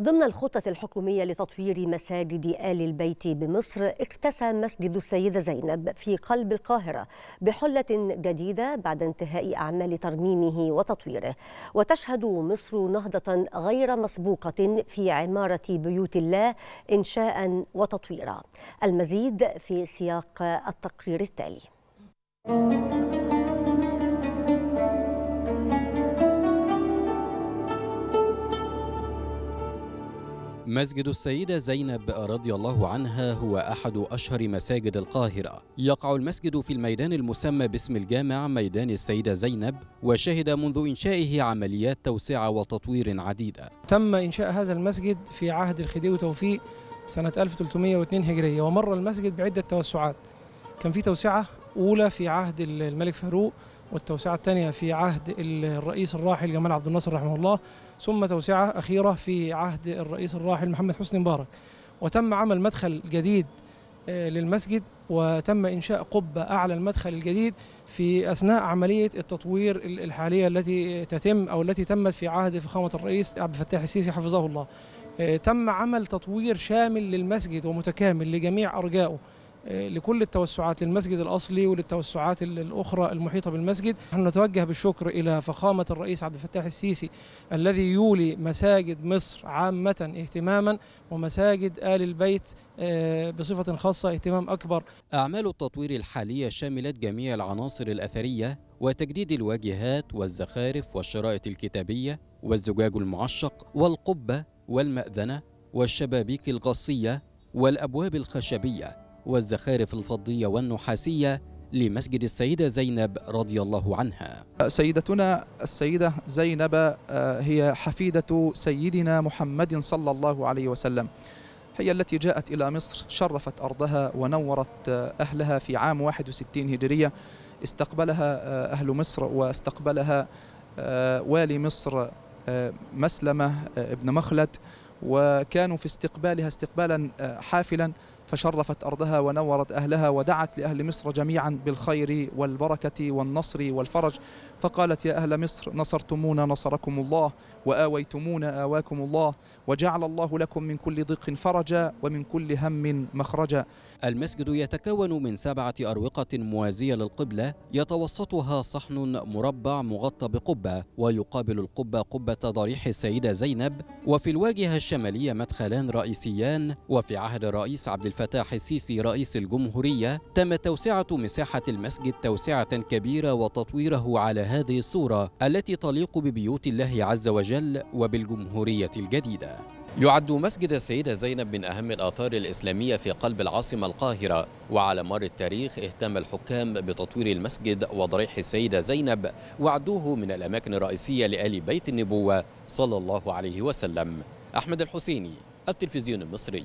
ضمن الخطة الحكومية لتطوير مساجد آل البيت بمصر اكتسى مسجد السيدة زينب في قلب القاهرة بحلة جديدة بعد انتهاء أعمال ترميمه وتطويره وتشهد مصر نهضة غير مسبوقة في عمارة بيوت الله إنشاء وتطويرا المزيد في سياق التقرير التالي مسجد السيدة زينب رضي الله عنها هو أحد أشهر مساجد القاهرة يقع المسجد في الميدان المسمى باسم الجامع ميدان السيدة زينب وشهد منذ إنشائه عمليات توسعة وتطوير عديدة تم إنشاء هذا المسجد في عهد الخديوي توفيق سنة 1302 هجرية ومر المسجد بعدة توسعات كان في توسعة أولى في عهد الملك فاروق والتوسعة الثانية في عهد الرئيس الراحل جمال عبد الناصر رحمه الله ثم توسعة أخيرة في عهد الرئيس الراحل محمد حسني مبارك وتم عمل مدخل جديد آه، للمسجد وتم إنشاء قبة أعلى المدخل الجديد في أثناء عملية التطوير الحالية التي تتم أو التي تمت في عهد فخامة الرئيس عبد الفتاح السيسي حفظه الله آه، تم عمل تطوير شامل للمسجد ومتكامل لجميع أرجائه آه، لكل التوسعات للمسجد الأصلي وللتوسعات الأخرى المحيطة بالمسجد نحن نتوجه بالشكر إلى فخامة الرئيس عبد الفتاح السيسي الذي يولي مساجد مصر عامة اهتماما ومساجد آل البيت آه، بصفة خاصة اهتمام أكبر أعمال التطوير الحالية شملت جميع العناصر الأثرية وتجديد الواجهات والزخارف والشرائط الكتابية والزجاج المعشق والقبة والمأذنة والشبابيك الغصية والأبواب الخشبية والزخارف الفضية والنحاسية لمسجد السيدة زينب رضي الله عنها سيدتنا السيدة زينب آه، هي حفيدة سيدنا محمد صلى الله عليه وسلم هي التي جاءت إلى مصر شرفت أرضها ونورت آه، أهلها في عام 61 هجرية استقبلها آه، أهل مصر واستقبلها والي مصر مسلمة ابن مخلد وكانوا في استقبالها استقبالا حافلا فشرفت أرضها ونورت أهلها ودعت لأهل مصر جميعا بالخير والبركة والنصر والفرج فقالت يا أهل مصر نصرتمونا نصركم الله وآويتمونا آواكم الله وجعل الله لكم من كل ضيق فرجا ومن كل هم مخرجا المسجد يتكون من سبعة أروقة موازية للقبلة يتوسطها صحن مربع مغطى بقبة ويقابل القبة قبة ضريح السيدة زينب وفي الواجهة الشمالية مدخلان رئيسيان وفي عهد الرئيس عبد فتاح السيسي رئيس الجمهورية تم توسعة مساحة المسجد توسعة كبيرة وتطويره على هذه الصورة التي تليق ببيوت الله عز وجل وبالجمهورية الجديدة يعد مسجد السيدة زينب من أهم الآثار الإسلامية في قلب العاصمة القاهرة وعلى مر التاريخ اهتم الحكام بتطوير المسجد وضريح السيدة زينب وعدوه من الأماكن الرئيسية لآل بيت النبوة صلى الله عليه وسلم أحمد الحسيني التلفزيون المصري